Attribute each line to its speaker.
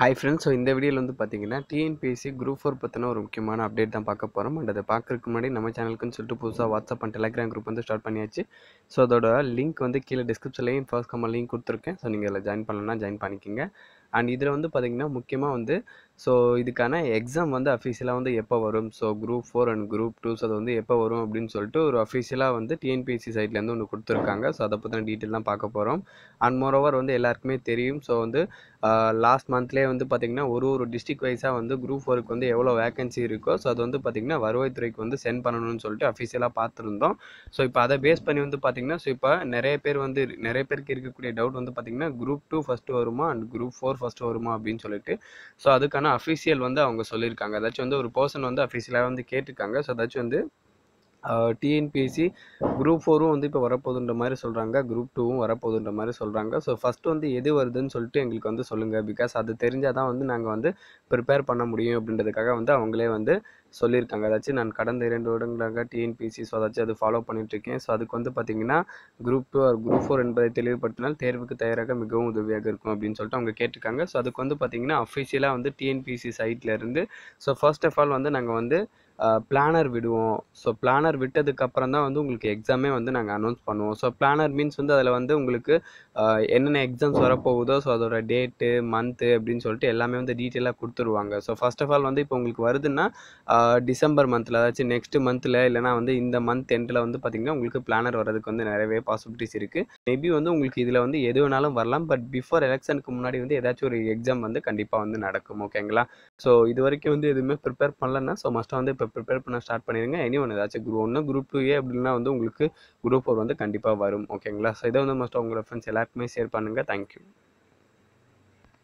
Speaker 1: hi friends so இந்த வீடியோவில் வந்து பார்த்தீங்கன்னா டிஎன்பிஎஸ்சி குரூப் ஃபோர் பற்றின ஒரு முக்கியமான அப்டேட் தான் பார்க்க போகிறோம் அண்ட் அதை பார்க்குறதுக்கு முன்னாடி நம்ம சேனலுக்குன்னு சொல்லிட்டு புதுசாக வாட்ஸ்அப் அண்ட் டெலிகிராம் குரூப் வந்து ஸ்டார்ட் பண்ணியாச்சு ஸோ அதோட லிங்க் வந்து கீழே டிஸ்கிரிப்ஷன்லேயும் ஃபர்ஸ்ட் கம்மா லிங்க் கொடுத்துருக்கேன் ஸோ நீங்கள் அதில் ஜாயின் பண்ணலன்னா ஜாயின் பண்ணிக்கோங்க அண்ட் இதில் வந்து பார்த்திங்கன்னா முக்கியமாக வந்து ஸோ இதுக்கான எக்ஸாம் வந்து அஃபீஷியலாக வந்து எப்போ வரும் so group four and group twos அது வந்து எப்போ வரும் அப்படின்னு சொல்லிட்டு ஒரு அஃபீஷியலாக வந்து டிஎன்பிஎஸ்சி சைட்லேருந்து ஒன்று கொடுத்துருக்காங்க ஸோ அதை பற்றின டீட்டெயில் தான் பார்க்க போகிறோம் அண்ட் மோரோவர் வந்து எல்லாருக்குமே தெரியும் ஸோ வந்து லாஸ்ட் மந்த்லேயே வந்து பார்த்திங்கன்னா ஒரு ஒரு டிஸ்ட்ரிக் வைஸாக வந்து குரூப் ஃபோருக்கு வந்து எவ்வளோ வேகன்சி இருக்கோ ஸோ அது வந்து பார்த்திங்கன்னா வருவாய்த்துறைக்கு வந்து சென்ட் பண்ணணும்னு சொல்லிட்டு அஃபீஷியலாக பார்த்துருந்தோம் ஸோ இப்போ அதை பேஸ் பண்ணி வந்து பார்த்திங்கன்னா ஸோ இப்போ நிறைய பேர் வந்து நிறைய பேருக்கு இருக்கக்கூடிய டவுட் வந்து பார்த்திங்கன்னா குரூப் டூ ஃபஸ்ட்டு வருமா அண்ட் குரூப் ஃபோர் ஃபஸ்ட்டு வருமா அப்படின்னு சொல்லிட்டு ஸோ அதுக்கான அஃபீஷியல் வந்து அவங்க சொல்லியிருக்காங்க ஏதாச்சும் வந்து ஒரு பர்சன் வந்து அஃபீஷியலாக வந்து கேட்டிருக்காங்க ஸோ ஏதாச்சும் வந்து டிஎன்பிஎஸ்சி குரூப் ஃபோரும் வந்து இப்போ வரப்போகுதுன்ற மாதிரி சொல்கிறாங்க குரூப் டூவும் வரப்போகுதுன்ற மாதிரி சொல்கிறாங்க ஸோ ஃபஸ்ட்டு வந்து எது வருதுன்னு சொல்லிட்டு எங்களுக்கு வந்து சொல்லுங்கள் பிகாஸ் அது தெரிஞ்சால் தான் வந்து நாங்கள் வந்து ப்ரிப்பேர் பண்ண முடியும் அப்படின்றதுக்காக வந்து அவங்களே வந்து சொல்லியிருக்காங்க அதாச்சும் நான் கடந்த இரண்டு வருடங்களாக டிஎன்பிசி ஸோ அதாச்சும் அது ஃபாலோ பண்ணிகிட்ருக்கேன் ஸோ அதுக்கு வந்து பார்த்தீங்கன்னா group two or group four என்பதை தெளிவுபடுத்தினால் தேர்வுக்கு தயாராக மிகவும் உதவியாக இருக்கும் அப்படின்னு சொல்லிட்டு அவங்க கேட்டிருக்காங்க ஸோ அதுக்கு வந்து பார்த்திங்கன்னா அஃபிஷியலாக வந்து டிஎன்பிசி சைட்லேருந்து ஸோ ஃபர்ஸ்ட் ஆஃப் ஆல் வந்து நாங்கள் வந்து பிளானர் விடுவோம் ஸோ பிளானர் விட்டதுக்கப்புறம் தான் வந்து உங்களுக்கு எக்ஸாமே வந்து நாங்கள் அனௌன்ஸ் பண்ணுவோம் ஸோ பிளானர் மீன்ஸ் வந்து அதில் வந்து உங்களுக்கு என்னென்ன எக்ஸாம்ஸ் வரப்போகுதோ ஸோ அதோட டேட்டு மந்த்து அப்படின்னு சொல்லிட்டு எல்லாமே வந்து டீட்டெயிலாக கொடுத்துருவாங்க ஸோ ஃபஸ்ட் ஆஃப் ஆல் வந்து இப்போ உங்களுக்கு வருதுன்னா டிசம்பர் மந்தில் அதாச்சும் நெக்ஸ்ட் மந்தில் இல்லைன்னா வந்து இந்த மந்த் எண்டில் வந்து பார்த்திங்கன்னா உங்களுக்கு பிளானர் வர்றதுக்கு வந்து நிறையவே பாசிபிலிட்டிஸ் இருக்குது மேபி வந்து உங்களுக்கு இதில் வந்து எது வேணாலும் வரலாம் பட் பிஃபோர் எலெக்ஷனுக்கு முன்னாடி வந்து ஏதாச்சும் ஒரு எக்ஸாம் வந்து கண்டிப்பாக வந்து நடக்கும் ஓகேங்களா ஸோ இது வரைக்கும் வந்து எதுவுமே ப்ரிப்பேர் பண்ணலன்னா ஸோ மஸ்ட்டாக வந்து இப்போ ப்ரிப்பேர் பண்ண ஸ்டார்ட் பண்ணிடுங்க இனி ஒன்று ஏதாச்சும் குரூப் ஒன்று குரூப் டூ ஏ அப்படின்னா வந்து உங்களுக்கு குரூப் ஃபோர் வந்து கண்டிப்பாக வரும் ஓகேங்களா ஸோ இதை வந்து மஸ்ட்டாக உங்களோட ஃப்ரெண்ட்ஸ் எல்லாருக்குமே ஷேர் பண்ணுங்கள் தேங்க்யூ